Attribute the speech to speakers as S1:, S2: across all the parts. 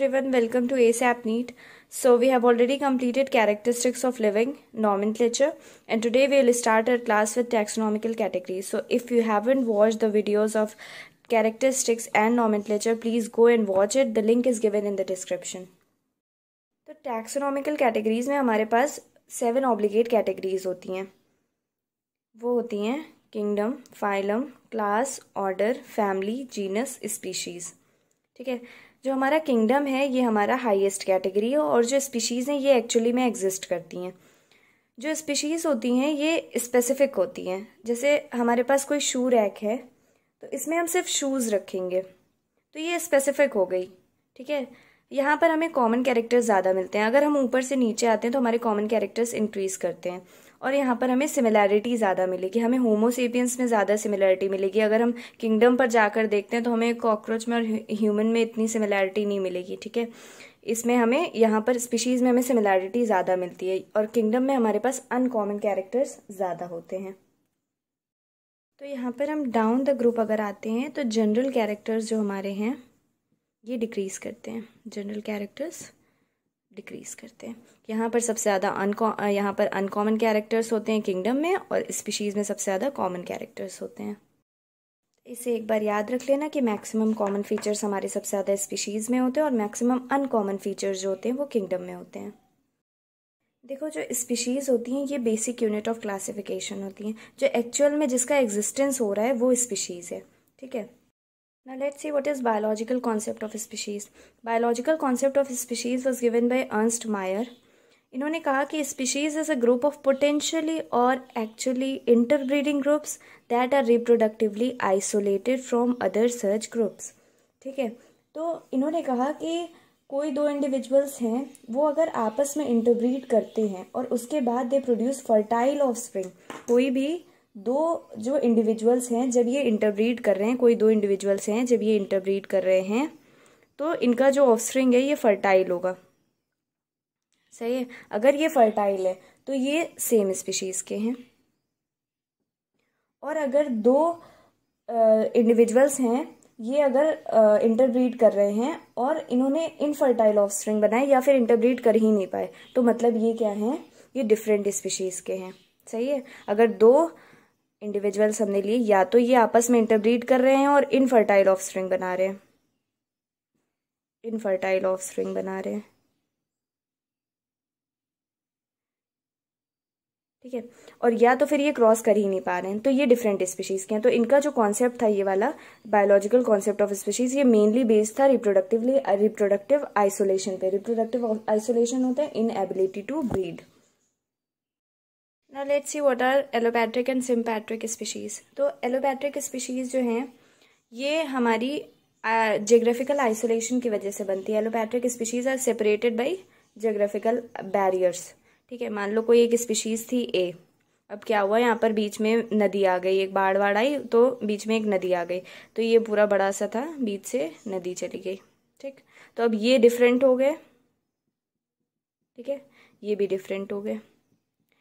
S1: everyone, welcome to ASAP NEET. So we have already completed characteristics of living, nomenclature and today we will start our class with taxonomical categories. So if you haven't watched the videos of characteristics and nomenclature, please go and watch it. The link is given in the description. तो taxonomical categories में हमारे पास seven obligate categories होती हैं वो होती हैं kingdom phylum class order family genus species ठीक है जो हमारा किंगडम है ये हमारा हाईएस्ट कैटेगरी है और जो स्पीशीज़ हैं ये एक्चुअली में एग्जिस्ट करती हैं जो स्पीशीज़ होती हैं ये स्पेसिफिक होती हैं जैसे हमारे पास कोई शू रैक है तो इसमें हम सिर्फ शूज़ रखेंगे तो ये स्पेसिफिक हो गई ठीक है यहाँ पर हमें कॉमन कैरेक्टर्स ज़्यादा मिलते हैं अगर हम ऊपर से नीचे आते हैं तो हमारे कॉमन कैरेक्टर्स इंक्रीज़ करते हैं और यहाँ पर हमें सिमिलैरिटी ज़्यादा मिलेगी हमें होमोसेपियंस में ज़्यादा सिमिलैरिटी मिलेगी अगर हम किंगडम पर जाकर देखते हैं तो हमें कॉकरोच में और ह्यूमन में इतनी सिमिलैरिटी नहीं मिलेगी ठीक है इसमें हमें यहाँ पर स्पीशीज़ में हमें सिमिलैरिटी ज़्यादा मिलती है और किंगडम में हमारे पास अनकॉमन कैरेक्टर्स ज़्यादा होते हैं तो यहाँ पर हम डाउन द ग्रुप अगर आते हैं तो जनरल कैरेक्टर्स जो हमारे हैं ये डिक्रीज़ करते हैं जनरल कैरेक्टर्स डिक्रीज़ करते हैं यहाँ पर सबसे ज़्यादा अनकॉ यहाँ पर अनकॉमन कैरेक्टर्स होते हैं किंगडम में और स्पीशीज़ में सबसे ज़्यादा कॉमन कैरेक्टर्स होते हैं इसे एक बार याद रख लेना कि मैक्सिमम कॉमन फीचर्स हमारे सबसे ज़्यादा स्पीशीज़ में होते हैं और मैक्सिमम अनकॉमन फीचर्स जो होते हैं वो किंगडम में होते हैं देखो जो स्पीशीज़ होती हैं ये बेसिक यूनिट ऑफ क्लासिफिकेशन होती हैं जो एक्चुअल में जिसका एग्जिस्टेंस हो रहा है वो स्पीशीज़ है ठीक है Now let's see what is biological concept of species. Biological concept of species was given by Ernst Mayr. इन्होंने कहा कि species is a group of potentially or actually interbreeding groups that are reproductively isolated from other such groups. ठीक है तो इन्होंने कहा कि कोई दो individuals हैं वो अगर आपस में interbreed करते हैं और उसके बाद they produce fertile offspring. स्प्रिंग कोई भी दो जो इंडिविजुअल्स हैं जब ये इंटरब्रीड कर रहे हैं कोई दो इंडिविजुअल्स हैं जब ये इंटरब्रीड कर रहे हैं तो इनका जो ऑफस्प्रिंग है ये फर्टाइल होगा सही है अगर ये फर्टाइल है तो ये सेम स्पीशीज़ के हैं और अगर दो इंडिविजुअल्स हैं ये अगर इंटरब्रीड uh, कर रहे हैं और इन्होंने इनफर्टाइल स्ट्रिंग बनाए या फिर इंटरब्रीड कर ही नहीं पाए तो मतलब ये क्या है ये डिफरेंट स्पीशीज़ के हैं सही है अगर दो इंडिविजुअल्स हमने लिए या तो ये आपस में इंटरब्रीड कर रहे हैं और इनफर्टाइल ऑफ स्ट्रिंग बना रहे हैं इनफर्टाइल ऑफ स्ट्रिंग बना रहे हैं ठीक है और या तो फिर ये क्रॉस कर ही नहीं पा रहे हैं तो ये डिफरेंट स्पीशीज़ के हैं तो इनका जो कॉन्सेप्ट था ये वाला बायोलॉजिकल कॉन्सेप्ट ऑफ स्पीशीज़ ये मेनली बेस्ड था रिप्रोडक्टिवली रिप्रोडक्टिव आइसोलेशन पे रिप्रोडक्टिव आइसोलेशन होता है inability to breed Now let's see what are allopatric and sympatric species तो एलोपैट्रिक स्पीशीज जो हैं ये हमारी जोग्राफिकल आइसोलेशन की वजह से बनती है allopatric species are separated by geographical barriers ठीक है मान लो कोई एक स्पीशीज़ थी ए अब क्या हुआ यहाँ पर बीच में नदी आ गई एक बाढ़ बाढ़ आई तो बीच में एक नदी आ गई तो ये पूरा बड़ा सा था बीच से नदी चली गई ठीक तो अब ये डिफरेंट हो गए ठीक है ये भी डिफरेंट हो गए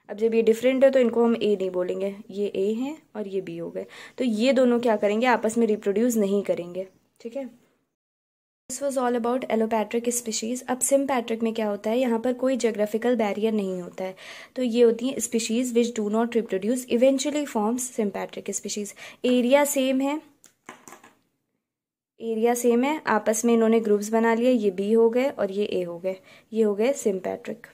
S1: अब जब ये डिफरेंट है तो इनको हम ए नहीं बोलेंगे ये ए हैं और ये बी हो गए तो ये दोनों क्या करेंगे आपस में रिप्रोड्यूस नहीं करेंगे ठीक है this was all about allopatric species अब सिम्पैट्रिक में क्या होता है यहाँ पर कोई जोग्राफिकल बैरियर नहीं होता है तो ये होती हैं species which do not reproduce eventually forms sympatric species area same है एरिया सेम है आपस में इन्होंने ग्रुप्स बना लिए ये बी हो गए और ये ए हो गए ये हो गए सिम्पैट्रिक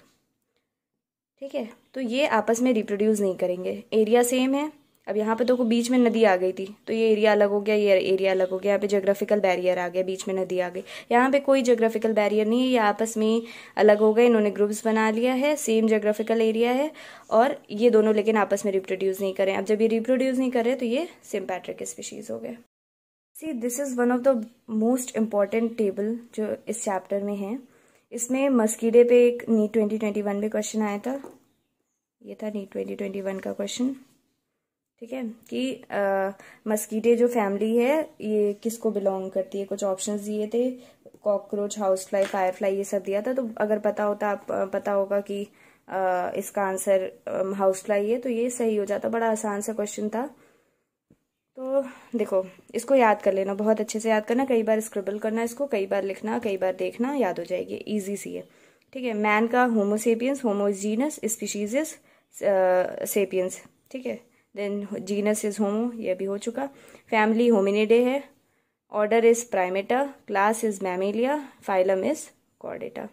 S1: ठीक है तो ये आपस में रिप्रोड्यूस नहीं करेंगे एरिया सेम है अब यहाँ पे देखो तो बीच में नदी आ गई थी तो ये एरिया अलग हो गया ये एरिया अलग हो गया यहाँ पे जोग्राफिकल बैरियर आ गया बीच में नदी आ गई यहाँ पे कोई जोग्राफिकल बैरियर नहीं है ये आपस में अलग हो गए इन्होंने ग्रुप्स बना लिया है सेम जोग्राफिकल एरिया है और ये दोनों लेकिन आपस में रिप्रोड्यूस नहीं करें अब जब ये रिप्रोड्यूस नहीं करें तो ये सिम्पैट्रिक स्पीशीज़ हो गए see this is one of the most important table जो इस चैप्टर में है इसमें मस्कीडे पे एक नीट ट्वेंटी ट्वेंटी वन पे क्वेश्चन आया था ये था नीट ट्वेंटी ट्वेंटी वन का क्वेश्चन ठीक है कि मस्कीडे जो फैमिली है ये किसको बिलोंग करती है कुछ ऑप्शंस दिए थे cockroach housefly firefly ये सब दिया था तो अगर पता होता आप पता होगा कि आ, इसका आंसर हाउस फ्लाई है तो ये सही हो जाता बड़ा आसान सा क्वेश्चन था तो देखो इसको याद कर लेना बहुत अच्छे से याद करना कई बार स्क्रबल करना इसको कई बार लिखना कई बार देखना याद हो जाएगी ईजी सी है ठीक है मैन का होमोसेपियंस होमोजीनस इज सेपियंस ठीक है देन जीनस इज होमो ये भी हो चुका फैमिली होमिनेडे है order is Primata class is Mammalia phylum is Chordata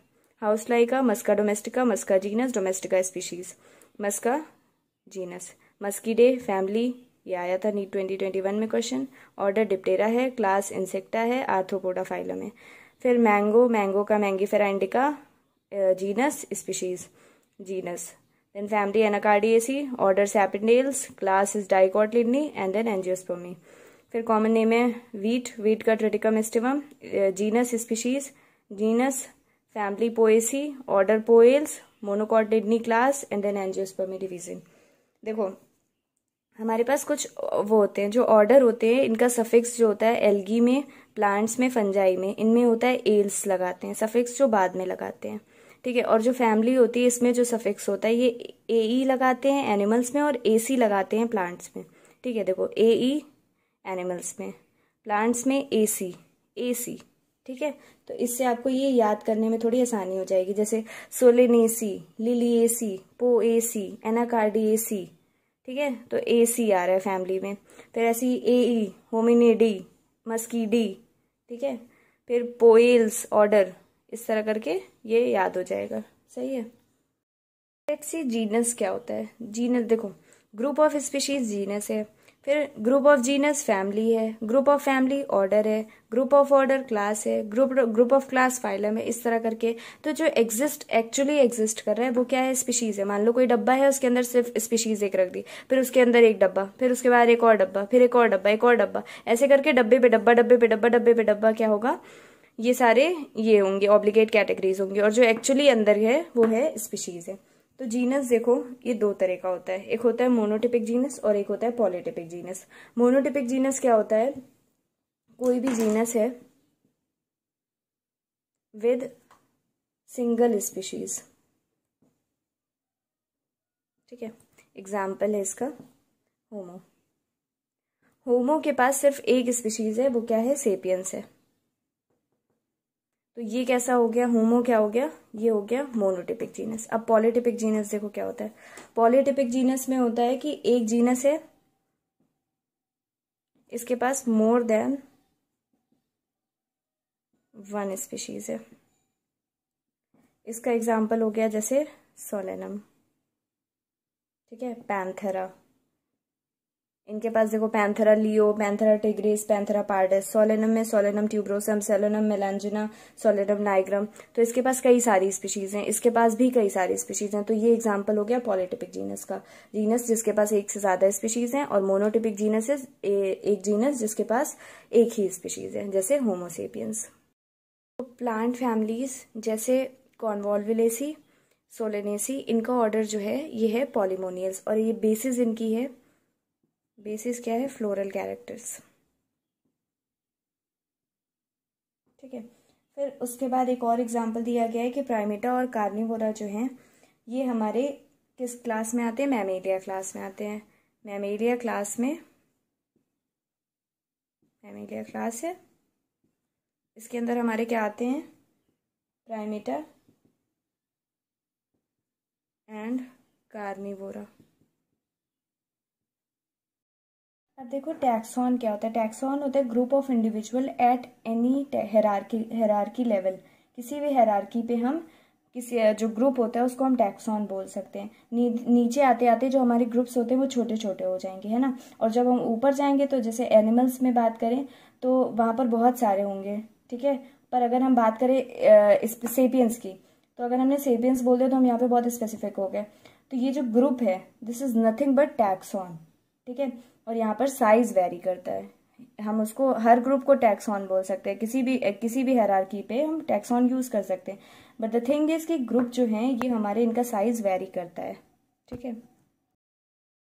S1: हाउसलाइका maska domestica maska genus domestica species maska genus मस्कीडे family ये आया था नीट 2021 में क्वेश्चन ऑर्डर डिप्टेरा है क्लास इंसेक्टा है आर्थोपोडा फाइलम में फिर मैंगो मैंगो का Maggi फेराइंडिका genus species genus then family Anacardiaceae order सैपिडेल्स class is dicot लिडनी and then एनजियोस्पोमी फिर कॉमन नेम है वीट वीट का ट्रेटिकम aestivum genus species genus family Poaceae order Poales monocotyledonae class and then angiospermae division देखो हमारे पास कुछ वो होते हैं जो ऑर्डर होते हैं इनका सफिक्स जो होता है एल्गी में प्लांट्स में फंजाई में इनमें होता है एल्स लगाते हैं सफिक्स जो बाद में लगाते हैं ठीक है और जो फैमिली होती है इसमें जो सफिक्स होता है ये ए ई e लगाते हैं एनिमल्स में और ए सी लगाते हैं प्लांट्स में ठीक है देखो ए ई एनिमल्स में प्लांट्स में ए सी ए सी ठीक है तो इससे आपको ये याद करने में थोड़ी आसानी हो जाएगी जैसे सोलेनेसी लिलिएसी पोएसी एनाकार्डिएसी ठीक है तो ए सी आ रहा है फैमिली में फिर ऐसी ए ई होमिनेडी मस्कीडी ठीक है फिर पोइल्स ऑर्डर इस तरह करके ये याद हो जाएगा सही है लेट्स सी जीनस क्या होता है जीनस देखो ग्रुप ऑफ स्पीशीज जीनस है फिर ग्रुप ऑफ जीनस फैमिली है ग्रुप ऑफ फैमिली ऑर्डर है ग्रुप ऑफ ऑर्डर क्लास है group group of class phylum है इस तरह करके तो जो एग्जिस्ट एक्चुअली एग्जिस्ट कर रहा है वो क्या है स्पीशीज है मान लो कोई डब्बा है उसके अंदर सिर्फ स्पीशीज एक रख दी फिर उसके अंदर एक डब्बा फिर उसके बाद एक और डब्बा फिर एक और डब्बा एक और डब्बा ऐसे करके डब्बे पे डब्बा डब्बे पे डब्बा डब्बे पे डब्बा क्या होगा ये सारे ये होंगे ऑब्लिगेट कैटेगरीज होंगे और जो एक्चुअली अंदर है वो है स्पीशीज है तो जीनस देखो ये दो तरह का होता है एक होता है मोनोटिपिक जीनस और एक होता है पॉलीटिपिक जीनस मोनोटिपिक जीनस क्या होता है कोई भी जीनस है विद सिंगल स्पीशीज ठीक है एग्जाम्पल है इसका होमो होमो के पास सिर्फ एक स्पीशीज है वो क्या है सेपियंस है तो ये कैसा हो गया होमो क्या हो गया ये हो गया मोनोटिपिक जीनस अब पॉलीटिपिक जीनस देखो क्या होता है पॉलीटिपिक जीनस में होता है कि एक जीनस है इसके पास मोर देन वन स्पीशीज है इसका एग्जाम्पल हो गया जैसे सोलेनम ठीक है पैंथेरा इनके पास देखो Panthera leo Panthera tigris Panthera pardus Solanum में Solanum tuberosum Solanum melongena Solanum nigrum तो इसके पास कई सारी स्पीशीज़ हैं इसके पास भी कई सारी स्पीशीज़ हैं तो ये एग्जाम्पल हो गया पॉलीटिपिक जीनस का जीनस जिसके पास एक से ज़्यादा स्पीशीज़ हैं और मोनोटिपिक जीनस एक जीनस जिसके पास एक ही स्पीशीज़ है जैसे होमोसेपियंस तो प्लांट फैमिलीज जैसे कॉन्वॉल्विलेसी सोलेनेसी इनका ऑर्डर जो है ये है पॉलीमोनियल्स और ये बेसिस इनकी है बेसिस क्या है फ्लोरल कैरेक्टर्स ठीक है फिर उसके बाद एक और एग्जाम्पल दिया गया है कि प्राइमेटा और कार्निवोरा जो हैं ये हमारे किस क्लास में आते हैं मैमेलिया क्लास में आते हैं मैमेलिया क्लास में मैमेलिया क्लास है इसके अंदर हमारे क्या आते हैं प्राइमेटा एंड कार्निवोरा अब देखो टैक्सॉन क्या होता है टैक्सॉन होता है group of individual at any hierarchy level किसी भी हेरारकी पे हम किसी जो ग्रुप होता है उसको हम टैक्सॉन बोल सकते हैं नी, नीचे आते आते जो हमारे ग्रुप्स होते हैं वो छोटे छोटे हो जाएंगे है ना और जब हम ऊपर जाएंगे तो जैसे एनिमल्स में बात करें तो वहाँ पर बहुत सारे होंगे ठीक है पर अगर हम बात करें सेपियंस की तो अगर हमने सेपियंस बोल दिया तो हम यहाँ पर बहुत स्पेसिफिक हो गए तो ये जो ग्रुप है this is nothing but taxon ठीक है और यहाँ पर साइज वेरी करता है हम उसको हर ग्रुप को टैक्सॉन बोल सकते हैं किसी भी किसी भी की पे हम टैक्सॉन यूज़ कर सकते हैं बट द थिंग इज कि ग्रुप जो हैं ये हमारे इनका साइज वेरी करता है ठीक है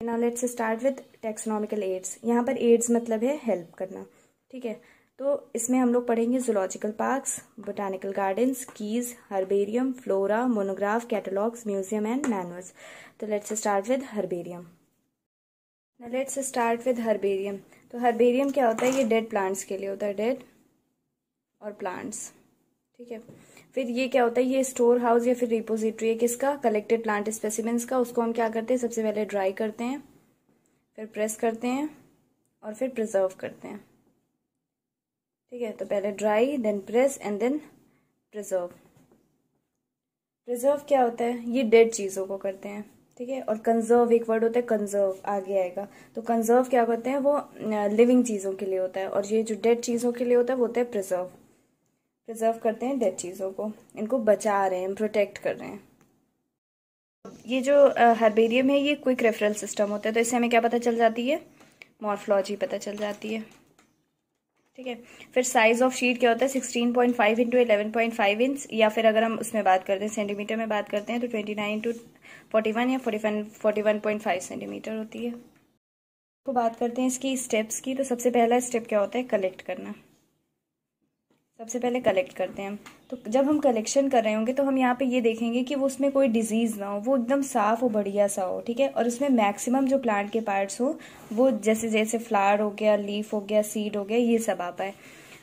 S1: now let's start with taxonomical aids यहाँ पर एड्स मतलब है हेल्प करना ठीक है तो इसमें हम लोग पढ़ेंगे zoological parks botanical gardens keys herbarium flora monograph catalogues museum and manuals तो let's start with herbarium let's start with herbarium तो हर्बेरियम क्या होता है ये डेड प्लांट्स के लिए होता है डेड और प्लांट्स ठीक है फिर ये क्या होता है ये स्टोर हाउस या फिर रिपोजिटरी है किसका कलेक्टेड प्लांट स्पेसिमेंट्स का उसको हम क्या करते हैं सबसे पहले ड्राई करते हैं फिर प्रेस करते हैं और फिर प्रिजर्व करते हैं ठीक है तो पहले dry then press and then preserve preserve क्या होता है ये डेड चीज़ों को करते हैं ठीक है और कंजर्व एक वर्ड होता है कंजर्व आगे आएगा तो कंजर्व क्या करते हैं वो लिविंग चीज़ों के लिए होता है और ये जो डेड चीज़ों के लिए होता है वो होता है प्रिजर्व प्रिजर्व करते हैं डेड चीज़ों को इनको बचा रहे हैं प्रोटेक्ट कर रहे हैं ये जो हर्बेरियम है ये क्विक रेफरल सिस्टम होता है तो इससे हमें क्या पता चल जाती है मॉर्फोलॉजी पता चल जाती है ठीक है फिर साइज ऑफ शीट क्या होता है sixteen point five into eleven point five inch या फिर अगर हम उसमें बात करते हैं सेंटीमीटर में बात करते हैं तो twenty nine into forty one या forty forty one point five centimetre होती है तो बात करते हैं इसकी स्टेप्स की तो सबसे पहला स्टेप क्या होता है कलेक्ट करना सबसे पहले कलेक्ट करते हैं तो जब हम कलेक्शन कर रहे होंगे तो हम यहाँ पे ये देखेंगे कि वो उसमें कोई डिजीज़ ना हो वो एकदम साफ़ हो बढ़िया सा हो ठीक है और उसमें मैक्सिमम जो प्लांट के पार्ट्स हो वो जैसे जैसे फ्लावर हो गया लीफ हो गया सीड हो गया ये सब आ पाए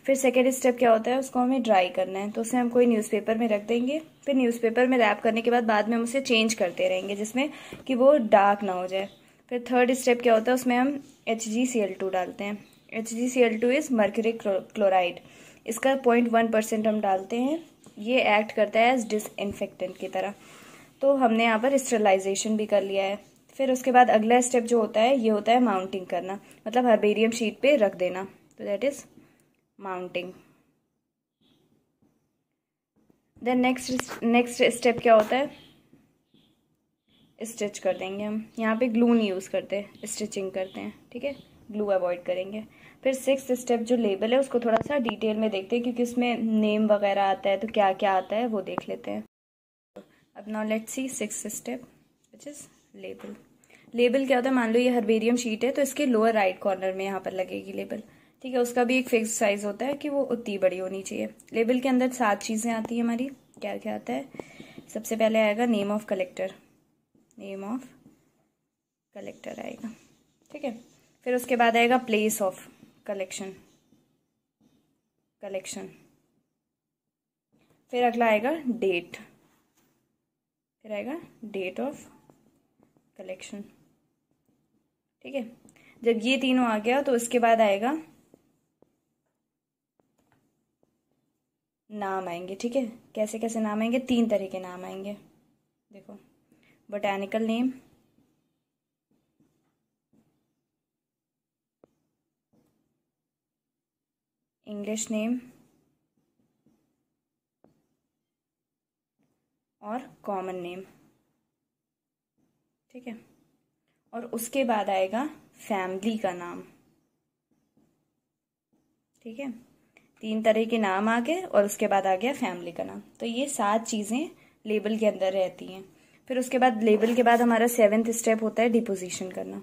S1: फिर सेकेंड स्टेप क्या होता है उसको हमें ड्राई करना है तो उसे हम कोई न्यूज़पेपर में रख देंगे फिर न्यूज़पेपर में रैप करने के बाद बाद में हम उसे चेंज करते रहेंगे जिसमें कि वो डार्क ना हो जाए फिर थर्ड स्टेप क्या होता है उसमें हम एच डालते हैं H G C L two is mercuric chloride इसका पॉइंट वन परसेंट हम डालते हैं ये एक्ट करता है एज डिसइनफेक्टेंट की तरह तो हमने यहाँ पर स्टरलाइजेशन भी कर लिया है फिर उसके बाद अगला स्टेप जो होता है ये होता है माउंटिंग करना मतलब हर्बेरियम शीट पे रख देना तो that is mounting then next next step क्या होता है स्टिच कर देंगे हम यहाँ पे ग्लू नहीं यूज़ करते स्टिचिंग करते हैं ठीक है ग्लू अवॉइड करेंगे फिर सिक्स स्टेप जो लेबल है उसको थोड़ा सा डिटेल में देखते हैं क्योंकि उसमें नेम वगैरह आता है तो क्या क्या आता है वो देख लेते हैं अब now let's see six step which is label label क्या होता है मान लो ये हरबेरियम शीट है तो इसके लोअर राइट कॉर्नर में यहाँ पर लगेगी लेबल ठीक है उसका भी एक फिक्स साइज होता है कि वो उतनी बड़ी होनी चाहिए लेबल के अंदर सात चीज़ें आती हैं हमारी क्या क्या आता है सबसे पहले आएगा name of collector name of collector आएगा ठीक है फिर उसके बाद आएगा प्लेस ऑफ कलेक्शन कलेक्शन फिर अगला आएगा डेट फिर आएगा डेट ऑफ कलेक्शन ठीक है जब ये तीनों आ गया तो उसके बाद आएगा नाम आएंगे ठीक है कैसे कैसे नाम आएंगे तीन तरह के नाम आएंगे देखो बोटैनिकल नेम इंग्लिश नेम और कॉमन नेम ठीक है और उसके बाद आएगा फैमिली का नाम ठीक है तीन तरह के नाम आ गए और उसके बाद आ गया फैमिली का नाम तो ये सात चीज़ें लेबल के अंदर रहती हैं फिर उसके बाद लेबल के बाद हमारा सेवेंथ स्टेप होता है डिपोजिशन करना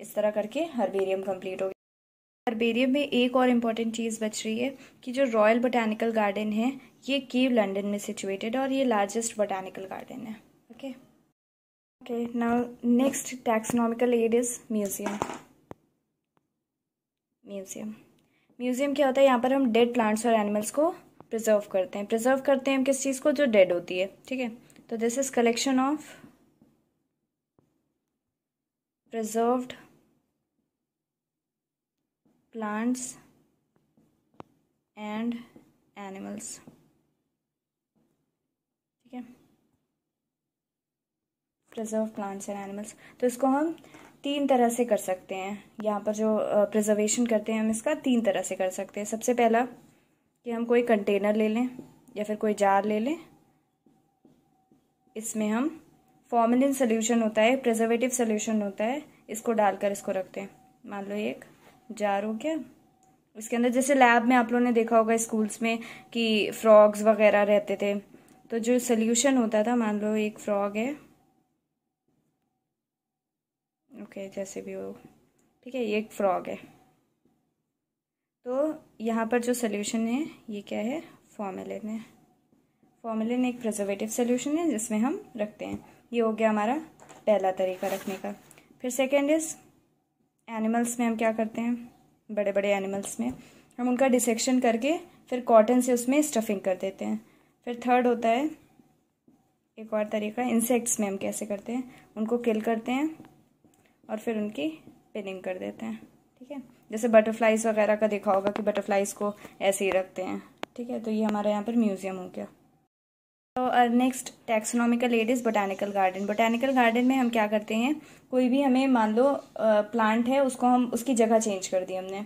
S1: इस तरह करके हर्बेरियम कंप्लीट हो गया हर्बेरियम में एक और इम्पॉर्टेंट चीज़ बच रही है कि जो रॉयल बोटैनिकल गार्डन है ये केव लंडन में सिचुएटेड और ये लार्जेस्ट बोटैनिकल गार्डन है okay okay now next taxonomical aid is museum museum museum क्या होता है यहाँ पर हम डेड प्लांट्स और एनिमल्स को प्रिजर्व करते हैं प्रिजर्व करते हैं हम किस चीज़ को जो डेड होती है ठीक है तो this is collection of preserved plants and animals ठीक है प्रिजर्व प्लांट्स एंड एनिमल्स तो इसको हम तीन तरह से कर सकते हैं यहाँ पर जो प्रिजर्वेशन करते हैं हम इसका तीन तरह से कर सकते हैं सबसे पहला कि हम कोई कंटेनर ले लें या फिर कोई जार ले लें इसमें हम फॉर्मिलिन सोल्यूशन होता है प्रिजर्वेटिव सोल्यूशन होता है इसको डालकर इसको रखते हैं मान लो एक जार हो गया उसके अंदर जैसे लैब में आप लोगों ने देखा होगा स्कूल्स में कि फ्रॉग्स वगैरह रहते थे तो जो सोल्यूशन होता था मान लो एक फ्रॉग है ओके जैसे भी हो ठीक है ये एक फ्रॉग है तो यहाँ पर जो सोल्यूशन है ये क्या है फॉर्मेलिन है फॉर्मेलिन एक प्रिजर्वेटिव सोल्यूशन है जिसमें हम रखते हैं ये हो गया हमारा पहला तरीका रखने का फिर सेकेंड इज़ एनिमल्स में हम क्या करते हैं बड़े बड़े एनिमल्स में हम उनका डिसेक्शन करके फिर कॉटन से उसमें स्टफिंग कर देते हैं फिर थर्ड होता है एक और तरीका इंसेक्ट्स में हम कैसे करते हैं उनको किल करते हैं और फिर उनकी पिनिंग कर देते हैं ठीक है जैसे बटरफ्लाइज वगैरह का देखा होगा कि बटरफ्लाइज को ऐसे ही रखते हैं ठीक है तो ये हमारे यहाँ पर म्यूज़ियम हो गया next taxonomical aid is botanical garden botanical garden में हम क्या करते हैं कोई भी हमें मान लो प्लांट है उसको हम उसकी जगह चेंज कर दी हमने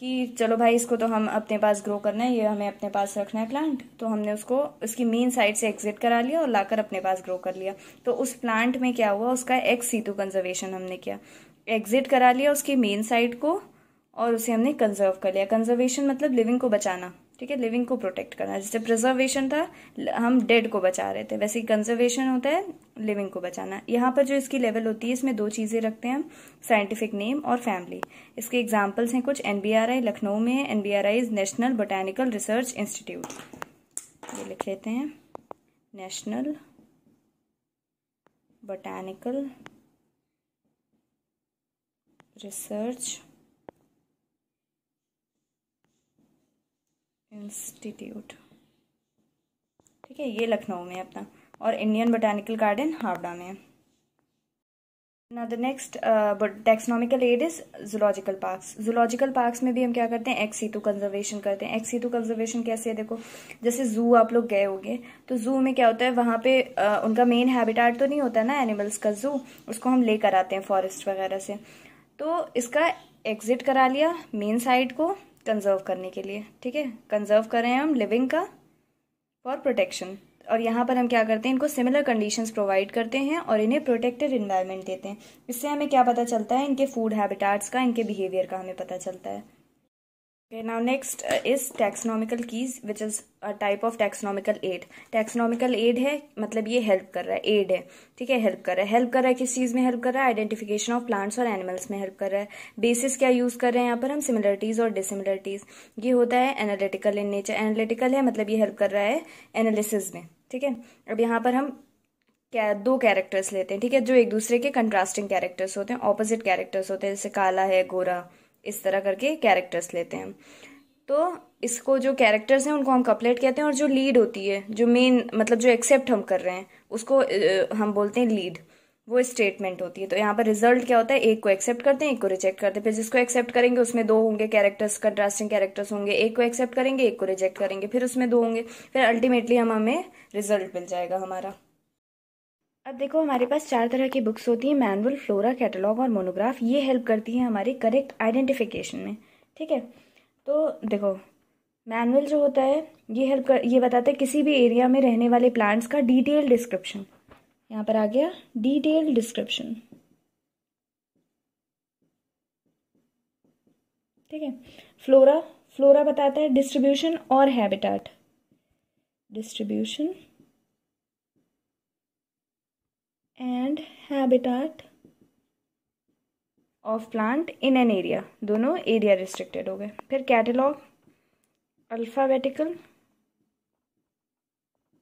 S1: कि चलो भाई इसको तो हम अपने पास ग्रो करना है ये हमें अपने पास रखना है प्लांट तो हमने उसको उसकी मेन साइड से एग्जिट करा लिया और लाकर अपने पास ग्रो कर लिया तो उस प्लांट में क्या हुआ उसका एक्स सीतू कंजर्वेशन हमने किया एग्जिट करा लिया उसकी मेन साइड को और उसे हमने कंजर्व कर लिया कंजर्वेशन मतलब लिविंग को बचाना ठीक है लिविंग को प्रोटेक्ट करना जैसे प्रिजर्वेशन था हम डेड को बचा रहे थे वैसे ही कंजर्वेशन होता है लिविंग को बचाना यहाँ पर जो इसकी लेवल होती है इसमें दो चीज़ें रखते हैं हम साइंटिफिक नेम और फैमिली इसके एग्जाम्पल्स हैं कुछ एन लखनऊ में है N is National Botanical Research Institute ये लिख लेते हैं नेशनल बोटैनिकल रिसर्च इंस्टीट्यूट ठीक है ये लखनऊ में अपना और इंडियन बोटानिकल गार्डन हावड़ा में ना the next taxonomical aid is zoological park zoological parks में भी हम क्या करते हैं एक्सी टू कंजर्वेशन करते हैं एक्सी टू कंजर्वेशन कैसे है देखो जैसे जू आप लोग गए होंगे तो जू में क्या होता है वहाँ पे uh, उनका मेन हैबिटाट तो नहीं होता ना एनिमल्स का जू उसको हम लेकर आते हैं फॉरेस्ट वगैरह से तो इसका एग्जिट करा लिया मेन साइड को कंजर्व करने के लिए ठीक है कंजर्व कर रहे हैं हम लिविंग का फॉर प्रोटेक्शन और यहाँ पर हम क्या करते हैं इनको सिमिलर कंडीशंस प्रोवाइड करते हैं और इन्हें प्रोटेक्टेड इन्वायरमेंट देते हैं इससे हमें क्या पता चलता है इनके फूड हैबिटाट्स का इनके बिहेवियर का हमें पता चलता है Okay, now next uh, is taxonomical keys, which is a type of taxonomical aid. Taxonomical aid है मतलब ये help कर रहा है aid है ठीक है help कर रहा है help कर रहा है किस चीज़ में help कर रहा है identification of plants और animals में help कर रहा है basis क्या use कर रहे हैं यहाँ पर हम similarities और dissimilarities ये होता है analytical in nature analytical है मतलब ये help कर रहा है analysis में ठीक है अब यहाँ पर हम क्या दो कैरेक्टर्स लेते हैं ठीक है जो एक दूसरे के कंट्रास्टिंग कैरेक्टर्स होते हैं ऑपोजिट कैरेक्टर्स होते हैं जैसे काला है गोरा इस तरह करके कैरेक्टर्स लेते हैं हम तो इसको जो कैरेक्टर्स हैं उनको हम कपलेट कहते हैं और जो लीड होती है जो मेन मतलब जो एक्सेप्ट हम कर रहे हैं उसको हम बोलते हैं लीड वो स्टेटमेंट होती है तो यहाँ पर रिजल्ट क्या होता है एक को एक्सेप्ट करते हैं एक को रिजेक्ट करते हैं फिर जिसको एक्सेप्ट करेंगे उसमें दो होंगे कैरेक्टर्स कंट्रास्टिंग कैरेक्टर्स होंगे एक को एक्सेप्ट करेंगे एक को रिजेक्ट करेंगे फिर उसमें दो होंगे फिर अल्टीमेटली हम हमें रिजल्ट मिल जाएगा हमारा अब देखो हमारे पास चार तरह की बुक्स होती हैं मैनुअल फ्लोरा कैटलॉग और मोनोग्राफ ये हेल्प करती हैं हमारे करेक्ट आइडेंटिफिकेशन में ठीक है तो देखो मैनुअल जो होता है ये हेल्प कर ये बताता है किसी भी एरिया में रहने वाले प्लांट्स का डिटेल डिस्क्रिप्शन यहाँ पर आ गया डिटेल डिस्क्रिप्शन ठीक है फ्लोरा फ्लोरा बताता है डिस्ट्रीब्यूशन और habitat distribution and habitat of plant in an area दोनों एरिया रिस्ट्रिक्टेड हो गए फिर catalogue alphabetical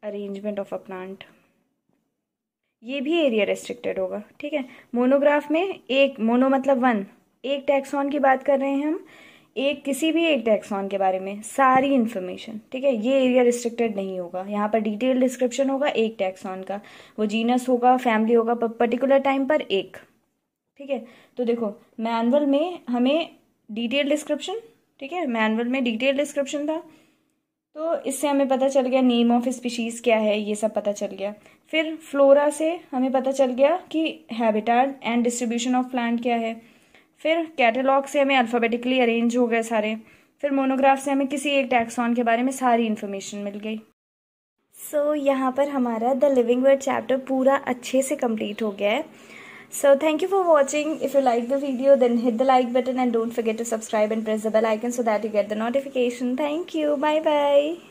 S1: arrangement of a plant ये भी एरिया रेस्ट्रिक्टेड होगा ठीक है मोनोग्राफ में एक मोनो मतलब वन एक टैक्सॉन की बात कर रहे हैं हम एक किसी भी एक टैक्सॉन के बारे में सारी इन्फॉर्मेशन ठीक है ये एरिया रिस्ट्रिक्टेड नहीं होगा यहाँ पर डिटेल डिस्क्रिप्शन होगा एक टैक्सॉन का वो जीनस होगा फैमिली होगा पर पर्टिकुलर टाइम पर एक ठीक है तो देखो मैनुअल में हमें डिटेल डिस्क्रिप्शन ठीक है मैनुअल में डिटेल डिस्क्रिप्शन था तो इससे हमें पता चल गया नेम ऑफ स्पीशीज़ क्या है ये सब पता चल गया फिर फ्लोरा से हमें पता चल गया कि habitat and distribution of plant क्या है फिर कैटेलॉग से हमें अल्फाबेटिकली अरेंज हो गए सारे फिर मोनोग्राफ से हमें किसी एक टैक्सॉन के बारे में सारी इन्फॉर्मेशन मिल गई सो so, यहाँ पर हमारा द लिविंग वर्ड चैप्टर पूरा अच्छे से कम्प्लीट हो गया है so thank you for watching if you like the video then hit the like button and don't forget to subscribe and press the bell icon so that you get the notification thank you bye bye